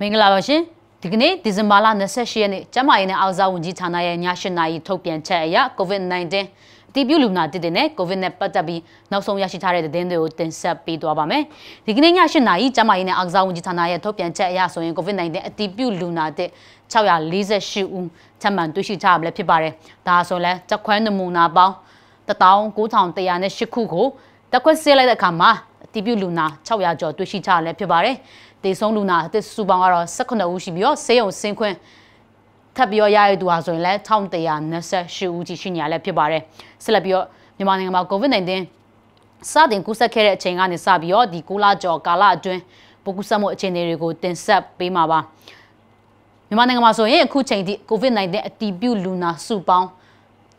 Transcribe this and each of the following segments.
မင်္ဂလာပါရှင်ဒီကနေ့ဒီဇင်ဘာလ28ရက်နေ့ကျန်းမာရေးနဲ့အောက်စားဝန်ကြီးဌာနရဲ့ည8နာရီထုတ်ပြန်ချက်အရ COVID-19 အတည်ပြုလူနာတစ်တင်နဲ့ COVID နဲ့ပတ်သက်ပြီးနောက်ဆုံးရရှိထားတဲ့သတင်းတွေကိုတင်ဆက်ပေးသွားပါမယ်ဒီကနေ့ည8နာရီကျန်းမာရေးနဲ့အောက်စားဝန်ကြီးဌာနရဲ့ထုတ်ပြန်ချက်အရဆိုရင် COVID-19 အတည်ပြုလူနာတစ်648ဦးထပ်မံတွေ့ရှိထားရလည်းဖြစ်ပါတယ်ဒါဆိုလည်းတက်ခွဲနမူနာပေါင်း19108ခုကိုတက်ခွဲဆေးလိုက်တဲ့အခါမှာတီးပြူလူနာ600ကျော်တွေ့ရှိကြရလည်းဖြစ်ပါတယ်။ဒေဆုံးလူနာအသစ်စုပေါင်းကတော့18ဦးရှိပြီးတော့ဆေးရုံဆင်းခွင့်ထပ်ပြီးတော့ရရတူဟာဆိုရင်လည်း1128ဦးကြီးရှိနေရလည်းဖြစ်ပါတယ်။ဆက်လက်ပြီးတော့မြန်မာနိုင်ငံမှာ COVID-19 စတင်ကူးစက်ခဲ့တဲ့အချိန်ကနေစပြီးတော့ဒီ9လကျော်ကာလအတွင်းပိုကူးစက်မှုအခြေအနေတွေကိုတင်ဆက်ပေးမှာပါ။မြန်မာနိုင်ငံမှာဆိုရင်အခုချိန်ထိ COVID-19 အတီးပြူလူနာစုပေါင်း3,2534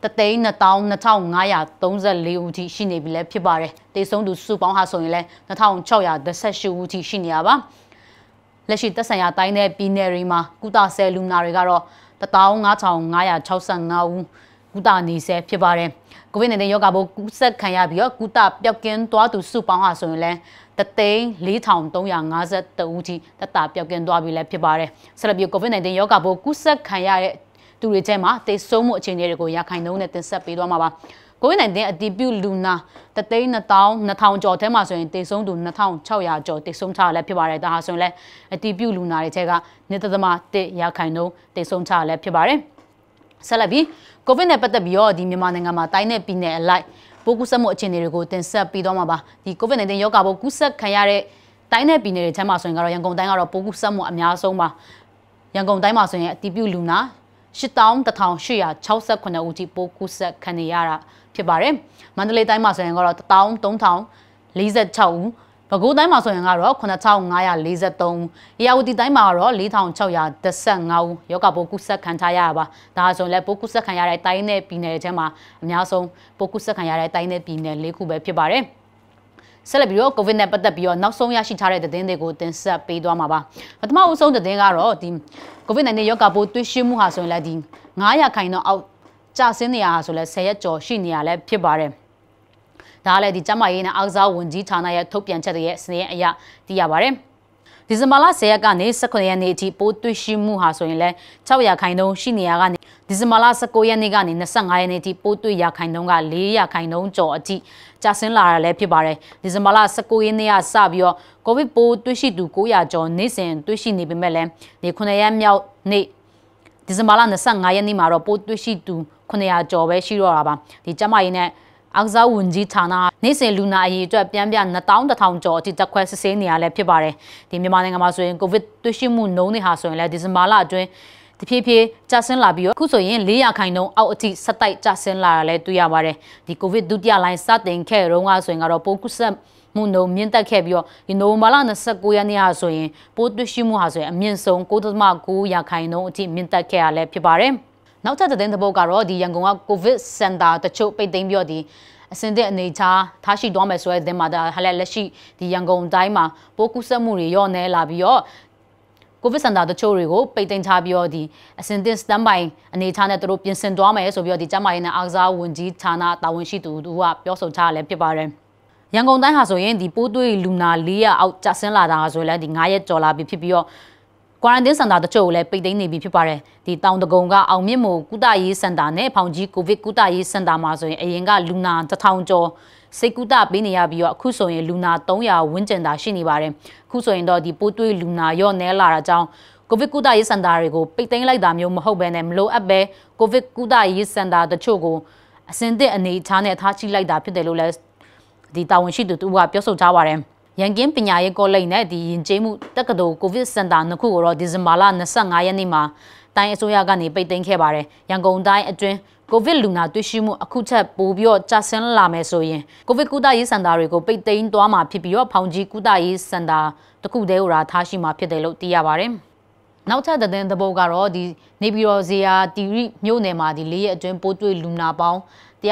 ဦးထိရှိနေပြီလည်းဖြစ်ပါတယ်။တေဆုံးသူစုပေါင်းဟာဆိုရင်လည်း2618ဦးထိရှိနေရပါ။လက်ရှိသက်ဆိုင်ရာတိုင်းနယ်ပြည်နယ်တွေမှာကုသဆဲလူနာတွေကတော့15565ဦးကုသနေဆဲဖြစ်ပါတယ်။ကိုဗစ် -19 ရောဂါပိုးကူးစက်ခံရပြီးတော့ကုသပျောက်ကင်းသွားသူစုပေါင်းဟာဆိုရင်လည်း3,4351ဦးထိတက်တာပျောက်ကင်းသွားပြီလည်းဖြစ်ပါတယ်။ဆက်လက်ပြီးကိုဗစ် -19 ရောဂါပိုးကူးစက်ခံရတဲ့သူတွေထဲမှာသေဆုံးမှုအခြေအနေတွေကိုရခိုင်နှုန်းနဲ့တင်ဆက်ပေးသွားမှာပါ။ကိုယ်နိုင်တဲ့အတီးပြုလူနာတသိန်း2000 2000ကျော်ထဲမှာဆိုရင်တေဆုံးသူ2600ကျော်တေဆုံးချလည်းဖြစ်ပါတယ်။ဒါဟာဆိုရင်လည်းအတီးပြုလူနာတွေထဲကနှစ်သက်သမား1ရခိုင်နှုန်းတေဆုံးချလည်းဖြစ်ပါတယ်။ဆက်လက်ပြီးကိုဗစ်နဲ့ပတ်သက်ပြီးတော့ဒီမြန်မာနိုင်ငံမှာတိုင်းနဲ့ပြည်နယ်အလိုက်ပိုးကူးစက်မှုအခြေအနေတွေကိုတင်ဆက်ပေးသွားမှာပါ။ဒီကိုဗစ် -19 ရောဂါပိုးကူးစက်ခံရတဲ့တိုင်းနဲ့ပြည်နယ်တွေထဲမှာဆိုရင်ကတော့ရန်ကုန်တိုင်းကတော့ပိုးကူးစက်မှုအများဆုံးပါရန်ကုန်တိုင်းမှာဆိုရင်အတီးပြုလူနာ11868ဦးထိပိုးကူးစက်ခံနေရတာဖြစ်ပါတယ်။မန္တလေးတိုင်းမှာဆိုရင်ကတော့13046ဦးပဲခူးတိုင်းမှာဆိုရင်ကတော့9543ဦး၊ရာဝတီတိုင်းမှာကတော့4615ဦးယောဂပိုးကူးစက်ခံထားရတာပါ။ဒါဆိုရင်လည်းပိုးကူးစက်ခံရတဲ့တိုင်းနဲ့ပြည်နယ်တွေထဲမှာအများဆုံးပိုးကူးစက်ခံရတဲ့တိုင်းနဲ့ပြည်နယ်၄ခုပဲဖြစ်ပါတယ်။ဆက်လက်ပြီးတော့ COVID နဲ့ပတ်သက်ပြီးတော့နောက်ဆုံးရရှိထားတဲ့သတင်းတွေကိုတင်ဆက်ပေးသွားမှာပါပထမအဆုံးသတင်းကတော့ဒီ COVID-19 ရောဂါပိုးတွေ့ရှိမှုဟာဆိုရင်လည်းဒီ900ခိုင်တော့အောက်ကျဆင်းနေရတာဆိုလဲ10ရက်ကျော်ရှိနေရလဲဖြစ်ပါတယ်ဒါလည်းဒီကျမရေးနဲ့အောက်စားဝန်ကြီးဌာနရဲ့ထုတ်ပြန်ချက်တွေရဲ့စနေအရသိရပါတယ်။ဒီဇင်ဘာလ10ရက်ကနေ18ရက်နေ့အထိပိုးတွေ့ရှိမှုဟာဆိုရင်လည်း600ခိုင်နှုန်းရှိနေရကနေဒီဇင်ဘာလ19ရက်နေ့ကနေ25ရက်နေ့အထိပိုးတွေ့ရခိုင်နှုန်းက400ခိုင်နှုန်းကျော်အထိကျဆင်းလာတာလည်းဖြစ်ပါတယ်ဒီဇင်ဘာလ19ရက်နေ့ကစပြီးတော့ကိုဗစ်ပိုးတွေ့ရှိသူ900ကျော်နေ့စဉ်တွေ့ရှိနေပေမဲ့လည်းဒီ9ရက်မြောက်နေ့ဒီဇင်ဘာလ25ရက်နေ့မှာတော့ပိုးတွေ့ရှိသူ900ကျော်ပဲရှိတော့တာပါဒီကျမကြီးနဲ့အောက်စားဝန်ကြီးဌာနနေ့စဉ်လူနာအရေအတွက်ပြန်ပြ2100ကျော်အထိတက်ခွဲစစ်ဆေးနေရလဲဖြစ်ပါတယ်ဒီမြန်မာနိုင်ငံမှာဆိုရင်ကိုဗစ်တွေ့ရှိမှုနှုန်းတွေဟာဆိုရင်လည်းဒီဇင်ဘာလအတွင်းတဖြည်းဖြည်းကျဆင်းလာပြီးတော့အခုဆိုရင်400ခိုင်နှုန်းအောက်အထိဆက်တိုက်ကျဆင်းလာတာလည်းတွေ့ရပါတယ်ဒီကိုဗစ်ဒုတိယလိုင်းစတင်ခဲ့တဲ့တုန်းကဆိုရင်ကတော့ပိုးကူးစက်မှုနှုန်းမြင့်တက်ခဲ့ပြီးတော့ဒီနိုဝင်ဘာလ29ရက်နေ့ဟာဆိုရင်ပိုးတွေ့ရှိမှုဟာဆိုရင်အမြင့်ဆုံး9.9ရာခိုင်နှုန်းအထိမြင့်တက်ခဲ့ရလဲဖြစ်ပါတယ်နောက်ထပ်သတင်းတစ်ပုဒ်ကတော့ဒီရန်ကုန်က COVID Center တချို့ပိတ်သိမ်းပြီးတော့ဒီအစင်တဲ့အနေချာထားရှိသွားမယ်ဆိုတဲ့သတင်းမှာဒါဟာလည်းလက်ရှိဒီရန်ကုန်တိုင်းမှာပိုးကူးစက်မှုတွေရော့နေလာပြီးတော့ကိုဗစ်စင်တာတချို့တွေကိုပိတ်သိမ်းထားပြီးတော့ဒီအစင်တင်စတန်ပိုင်အနေထားနဲ့သူတို့ပြင်ဆင်သွားမယ်ဆိုပြီးတော့ဒီကျမရင်းနဲ့အားစားဝန်ကြီးဌာနတာဝန်ရှိသူတို့ကပြောဆိုထားလည်းဖြစ်ပါတယ်ရန်ကုန်တိုင်းဟာဆိုရင်ဒီပိုးသွေးလူနာ၄00အောက်ကျဆင်းလာတာဆိုရင်လည်းဒီ9ရက်ကျော်လာပြီဖြစ်ပြီးတော့ကွာရန်တင်းစင်တာတချို့ကိုလည်းပိတ်သိမ်းနေပြီဖြစ်ပါတယ်ဒီတောင်တကုံကအောင်မြင့်မို့ကုသရေးစင်တာနဲ့ဖောင်ကြီးကိုဗစ်ကုသရေးစင်တာမှာဆိုရင်အရင်ကလူနာ1000ကျော်စိတ်ကူတာပေးနေရပြီးတော့အခုဆိုရင်လူနာ300ဝန်းကျင်သာရှိနေပါတယ်အခုဆိုရင်တော့ဒီပိုးတွေးလူနာရော့နဲလာတာကြောင့်ကိုဗစ်ကုသရေးစင်တာတွေကိုပိတ်သိမ်းလိုက်တာမျိုးမဟုတ်ဘဲနဲ့မလိုအပ်ပဲကိုဗစ်ကုသရေးစင်တာတချို့ကိုအစင်တဲ့အနေထားနဲ့ထားချိလိုက်တာဖြစ်တယ်လို့လည်းဒီတာဝန်ရှိသူတူကပြောဆိုထားပါတယ်။ရန်ကင်းပညာရေးကောလိပ်နဲ့ဒီယဉ်ကျေးမှုတက္ကသိုလ်ကိုဗစ်စင်တာနှစ်ခုကိုတော့ဒီဇင်ဘာလ25ရက်နေ့မှာတိုင်းအစိုးရကနေပိတ်သိမ်းခဲ့ပါတယ်။ရန်ကုန်တိုင်းအတွင်းကိုဗစ်လူနာတွေ့ရှိမှုအခုထက်ပိုပြီးတော့ကျဆင်းလာမယ်ဆိုရင်ကိုဗစ်ကုသရေးစင်တာတွေကိုပိတ်သိမ်းသွားမှာ ဖြစ်ပြီးတော့ဖောင်ကြီးကုသရေးစင်တာတခုတည်းဟိုရာထားရှိမှာဖြစ်တယ်လို့သိရပါတယ်။နောက်ထပ်သတင်းသဘောကတော့ဒီနေပြည်တော်ဇေယျတီရိမြို့နယ်မှာဒီ၄ရက်အတွင်းပိုးတွေ့လူနာပေါင်း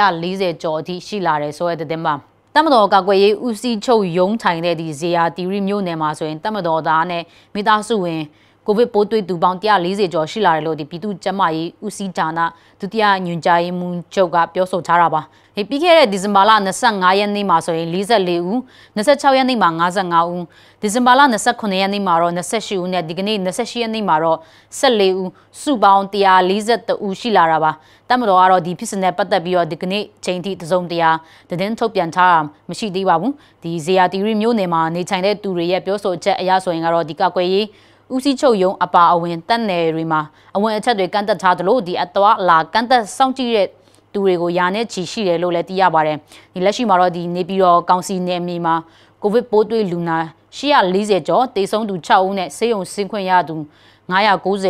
140ကျော်အထိရှိလာတယ်ဆိုတဲ့သတင်းပါတမတော်ကာကွယ်ရေးဦးစီးချုပ်ရုံးထိုင်တဲ့ဒီဇေယျာတီရီမြို့နယ်မှာဆိုရင်တမတော်သားနဲ့မိသားစုဝင်ကိုဗစ်ပိုးတွေ့သူပေါင်း140ကျော်ရှိလာတယ်လို့ဒီပြည်သူ့ကျန်းမာရေးဦးစီးဌာနဒုတိယညွှန်ကြားရေးမှူးချုပ်ကပြောဆိုထားတာပါ။ဟေ့ပြီးခဲ့တဲ့ဒီဇင်ဘာလ25ရက်နေ့မှာဆိုရင်44ဦး26ရက်နေ့မှာ55ဦးဒီဇင်ဘာလ29ရက်နေ့မှာတော့28ဦးနဲ့ဒီကနေ့28ရက်နေ့မှာတော့14ဦးစုပေါင်း142ဦးရှိလာတာပါတမတော်ကတော့ဒီဖြစ်စဉ်နဲ့ပတ်သက်ပြီးတော့ဒီကနေ့ချိန်ထိတစုံတရာသတင်းထုတ်ပြန်ထားတာမရှိသေးပါဘူးဒီဇေယျတီရီမျိုးနယ်မှာနေထိုင်တဲ့သူတွေရဲ့ပြောဆိုချက်အရဆိုရင်ကတော့ဒီကောက်ွယ်ရေးဦးစီးချုပ်ယုံအပါအဝင်တပ်နယ်တွေမှာအဝင်အချက်တွေကန့်သက်ထားသလိုဒီအသွာအလာကန့်သက်စောင့်ကြည့်တဲ့သူတွေကိုယာနဲ့ချီရှိတယ်လို့လည်းသိရပါတယ်။ဒီလက်ရှိမှာတော့ဒီနေပြည်တော်ကောင်စီနယ်မြေမှာကိုဗစ်ပိုးတွေ့လူနာ140ကျော်တေဆုံးသူ6ဦးနဲ့ဆေးရုံဆင်းခွင့်ရသူ990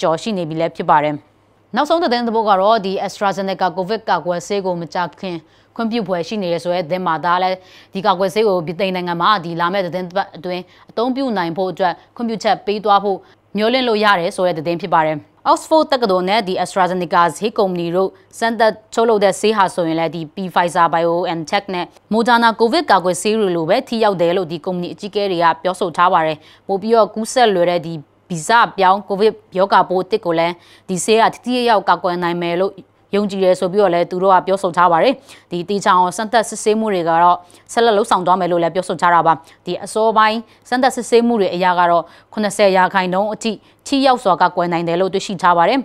ကျော်ရှိနေပြီလည်းဖြစ်ပါတယ်။နောက်ဆုံးသတင်းသဘောကတော့ဒီ AstraZeneca COVID ကာကွယ်ဆေးကိုမကြခင်ခွင့်ပြုပွဲရှိနေရဆိုတဲ့သတင်းမှာဒါလည်းဒီကာကွယ်ဆေးကိုပြည်သိမ်းနိုင်ငံမှာဒီလာမယ့်သတင်းပတ်အတွင်းအသုံးပြုနိုင်ဖို့အတွက်ခွင့်ပြုချက်ပေးသွားဖို့မျှော်လင့်လို့ရတယ်ဆိုတဲ့သတင်းဖြစ်ပါတယ်။ Oxford တက္ကသိုလ်နဲ့ဒီ AstraZeneca ဈေးကုမ္ပဏီတို့စမ်းသပ်ထုတ်လုပ်တဲ့ဆေးဟာဆိုရင်လည်းဒီ Pfizer, BioNTech နဲ့ Moderna COVID ကာကွယ်ဆေးတွေလိုပဲထိရောက်တယ်လို့ဒီကုမ္ပဏီအကြီးအကဲတွေကပြောဆိုထားပါတယ်။ပို့ပြီးတော့ကူးစက်လွယ်တဲ့ဒီဗီဇပြောင်းကိုဗစ်ရောဂါပိုးအစ်စ်ကိုလည်းဒီဆေးကတတိယရောက်ကာကွယ်နိုင်မယ်လို့ယုံကြည်တယ်ဆိုပြီးတော့လည်းသူတို့ကပြောဆိုထားပါတယ်ဒီတီချောင်စံသက်စစ်ဆေးမှုတွေကတော့ဆက်လက်လှုပ်ဆောင်သွားမယ်လို့လည်းပြောဆိုထားတာပါဒီအစောပိုင်းစံသက်စစ်ဆေးမှုတွေအရာကတော့80ရာခိုင်နှုန်းအထိထိရောက်စွာကကွယ်နိုင်တယ်လို့တွေ့ရှိထားပါတယ်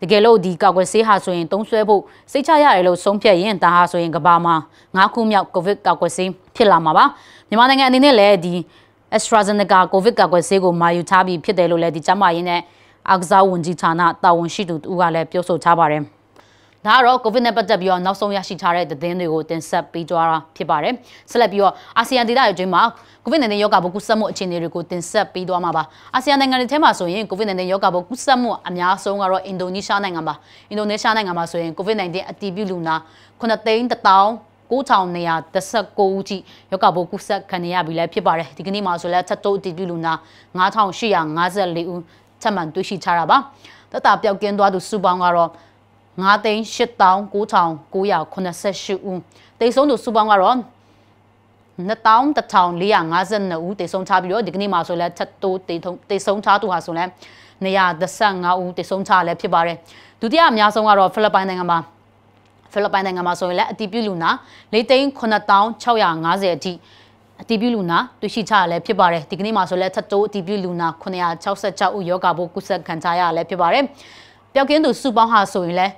တကယ်လို့ဒီကာကွယ်ဆေးဟာဆိုရင်သုံးဆွဲဖို့စိတ်ချရတယ်လို့ဆုံးဖြတ်ရင်ဒါဟာဆိုရင်ကဘာမှာ၅ခုမြောက်ကိုဗစ်ကာကွယ်ဆေးဖြစ်လာမှာပါမြန်မာနိုင်ငံအနေနဲ့လည်းဒီ AstraZeneca ကိုဗစ်ကာကွယ်ဆေးကိုမာယူထားပြီးဖြစ်တယ်လို့လည်းဒီကျန်းမာရေးနဲ့အကစားဝန်ကြီးဌာနတာဝန်ရှိသူတူကလည်းပြောဆိုထားပါတယ်ဒါကတော့ COVID နဲ့ပတ်သက်ပြီးတော့နောက်ဆုံးရရှိထားတဲ့သတင်းတွေကိုတင်ဆက်ပေးကြတာဖြစ်ပါတယ်။ဆက်လက်ပြီးတော့အာဆီယံဒေသရဲ့အတွင်းမှာ COVID-19 ရောဂါပိုးကူးစက်မှုအခြေအနေတွေကိုတင်ဆက်ပေးသွားမှာပါ။အာဆီယံနိုင်ငံတွေထဲမှာဆိုရင် COVID-19 ရောဂါပိုးကူးစက်မှုအများဆုံးကတော့အင်ဒိုနီးရှားနိုင်ငံပါ။အင်ဒိုနီးရှားနိုင်ငံမှာဆိုရင် COVID-19 အတည်ပြုလူနာ9,000 9219ဦးထိရောဂါပိုးကူးစက်ခံရပြီလည်းဖြစ်ပါတယ်ဒီကနေ့မှာဆိုလဲချက်တိုးအတည်ပြုလူနာ9854ဦးထပ်မံတွေ့ရှိထားတာပါတက်တာပျောက်ကင်းသွားသူစုပေါင်းကတော့9သိန်း89,988ဦးတိတ်ဆုံးသူစုပေါင်းကတော့2,452ဦးတိတ်ဆုံးထားပြီးတော့ဒီကနေ့မှာဆိုလဲထက်တိုးတိတ်ဆုံးထားသူဟာဆိုလဲ135ဦးတိတ်ဆုံးထားလဲဖြစ်ပါတယ်ဒုတိယအများဆုံးကတော့ဖိလစ်ပိုင်နိုင်ငံမှာဖိလစ်ပိုင်နိုင်ငံမှာဆိုရင်လည်းအတီးပြုလူနာ၄သိန်း9650အထိအတီးပြုလူနာတွေ့ရှိချရလဲဖြစ်ပါတယ်ဒီကနေ့မှာဆိုလဲထက်တိုးအတီးပြုလူနာ966ဦးယောဂါဘိုးကုသခံထားရလဲဖြစ်ပါတယ်ပျောက်ကင်းသူစုပေါင်းဟာဆိုရင်လည်း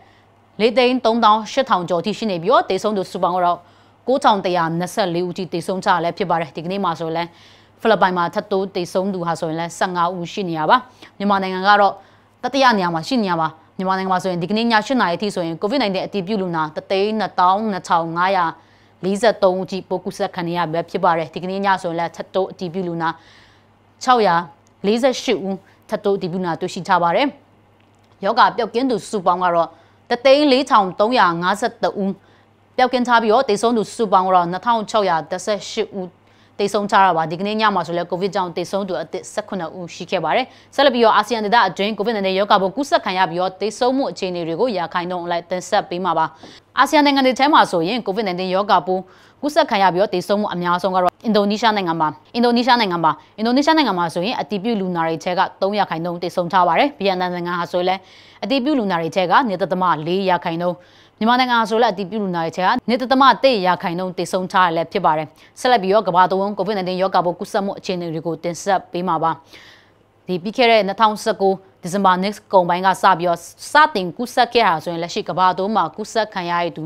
၄သိန်း3800ကျော်အထိရှိနေပြီးတော့တေဆုံးသူစုပေါင်းတော့9124ဦးထိတေဆုံးကြရလဲဖြစ်ပါတယ်ဒီကနေ့မှာဆိုလဲဖိလစ်ပိုင်မှာထပ်တိုးတေဆုံးသူဟာဆိုရင်လဲ15ဦးရှိနေရပါမြန်မာနိုင်ငံကတော့တတိယနေရာမှာရှိနေရပါမြန်မာနိုင်ငံမှာဆိုရင်ဒီကနေ့ည8နာရီအထိဆိုရင် COVID-19 အတည်ပြုလူနာ32543ဦးထိပိုးကူးစက်ခံရပဲဖြစ်ပါတယ်ဒီကနေ့ညဆိုရင်လဲထပ်တိုးအတည်ပြုလူနာ648ဦးထပ်တိုးအတည်ပြုလူနာတွေ့ရှိထားပါတယ်ယောဂပျောက်ကင်းသူစုပေါင်းကတော့34353ဦးပျောက်ကင်းထားပြီးတော့တေဆုံးသူစုပေါင်းတော့2618ဦးတိတ်ဆုံးကြတာပါဒီကနေ့ညမှာဆိုလဲကိုဗစ်ကြောင့်တိတ်ဆုံးသူအသစ်18ဦးရှိခဲ့ပါတယ်ဆက်လက်ပြီးတော့အာဆီယံဒေသအတွင်းကိုဗစ် -19 ရောဂါပိုးကူးစက်ခံရပြီးတော့တိတ်ဆုံးမှုအခြေအနေတွေကိုရာခိုင်နှုန်းအလိုက်တင်ဆက်ပေးမှာပါအာဆီယံနိုင်ငံတွေထဲမှာဆိုရင်ကိုဗစ် -19 ရောဂါပိုးကူးစက်ခံရပြီးတော့တည်ဆုံးမှုအများဆုံးကတော့အင်ဒိုနီးရှားနိုင်ငံမှာအင်ဒိုနီးရှားနိုင်ငံမှာအင်ဒိုနီးရှားနိုင်ငံမှာဆိုရင်အတီးပြူလူနာတွေထဲက300ရာခိုင်နှုန်းတည်ဆုံးထားပါတယ်ဗီယက်နမ်နိုင်ငံဟာဆိုလဲအတီးပြူလူနာတွေထဲကနေသက်သမ4ရာခိုင်နှုန်းမြန်မာနိုင်ငံဆိုလည်းအတည်ပြုလူနာတွေချက်ကနေတသမတိရခိုင်နှုန်းတည်ဆုံထားရလည်းဖြစ်ပါတယ်ဆက်လက်ပြီးတော့ကမ္ဘာသုံးကိုဗစ် -19 ရောဂါပိုးကူးစက်မှုအခြေအနေတွေကိုတင်ဆက်ပေးမှာပါဒီပြီးခဲ့တဲ့2019ဒီဇင်ဘာ next ကုန်ပိုင်းကစပြီးတော့စတင်ကူးစက်ခဲ့တာဆိုရင် လက်ရှိကမ္ဘာသုံးမှာကူးစက်ခံရတဲ့သူ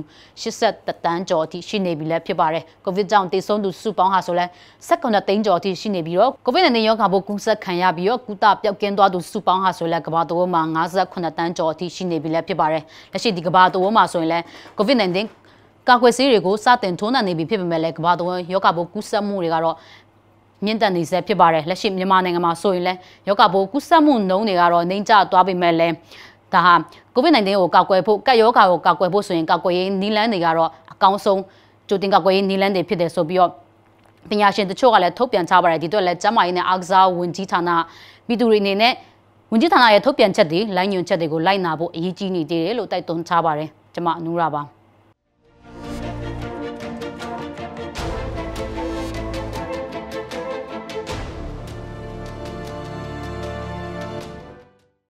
83တန်းကျော်အထိရှိနေပြီလည်းဖြစ်ပါတယ်။ COVID ကြောင့်သေဆုံးသူစုပေါင်းဟာဆိုလဲ19သိန်းကျော်အထိရှိနေပြီးတော့ COVID-19 ရောဂါပိုးကူးစက်ခံရပြီးတော့ကုသပျောက်ကင်းသွားသူစုပေါင်းဟာဆိုလဲကမ္ဘာသုံးမှာ58တန်းကျော်အထိရှိနေပြီလည်းဖြစ်ပါတယ်။လက်ရှိဒီကမ္ဘာသုံးမှာဆိုရင်လဲ COVID-19 ကာကွယ်ဆေးတွေကိုစတင်ထိုးနှံနေပြီဖြစ်ပေမဲ့လည်းကမ္ဘာတော်ရောဂါပိုးကူးစက်မှုတွေကတော့မြင့်တက်နေဆဲဖြစ်ပါတယ်လက်ရှိမြန်မာနိုင်ငံမှာဆိုရင်လည်းရောဂါပိုးကူးစက်မှုနှုန်းတွေကတော့နှိမ့်ကျသွားပေမဲ့လည်းဒါဟာကိုဗစ် -19 ကိုကာကွယ်ဖို့ကပ်ရောဂါကိုကာကွယ်ဖို့ဆိုရင်ကာကွယ်ရေးနည်းလမ်းတွေကတော့အကောင်းဆုံးကြိုတင်ကာကွယ်ရေးနည်းလမ်းတွေဖြစ်တယ်ဆိုပြီးတော့ပညာရှင်တချို့ကလည်းထုတ်ပြန်ချပါတယ်ဒီတော့လည်းကျန်းမာရေးနဲ့အားကစားဝန်ကြီးဌာနပြည်သူတွေအနေနဲ့ဝန်ကြီးဌာနရဲ့ထုတ်ပြန်ချက်တွေလိုင်းညွှန်ချက်တွေကိုလိုက်နာဖို့အရေးကြီးနေသေးတယ်လို့တိုက်တွန်းချပါတယ်ကျွန်မအနူရာပါ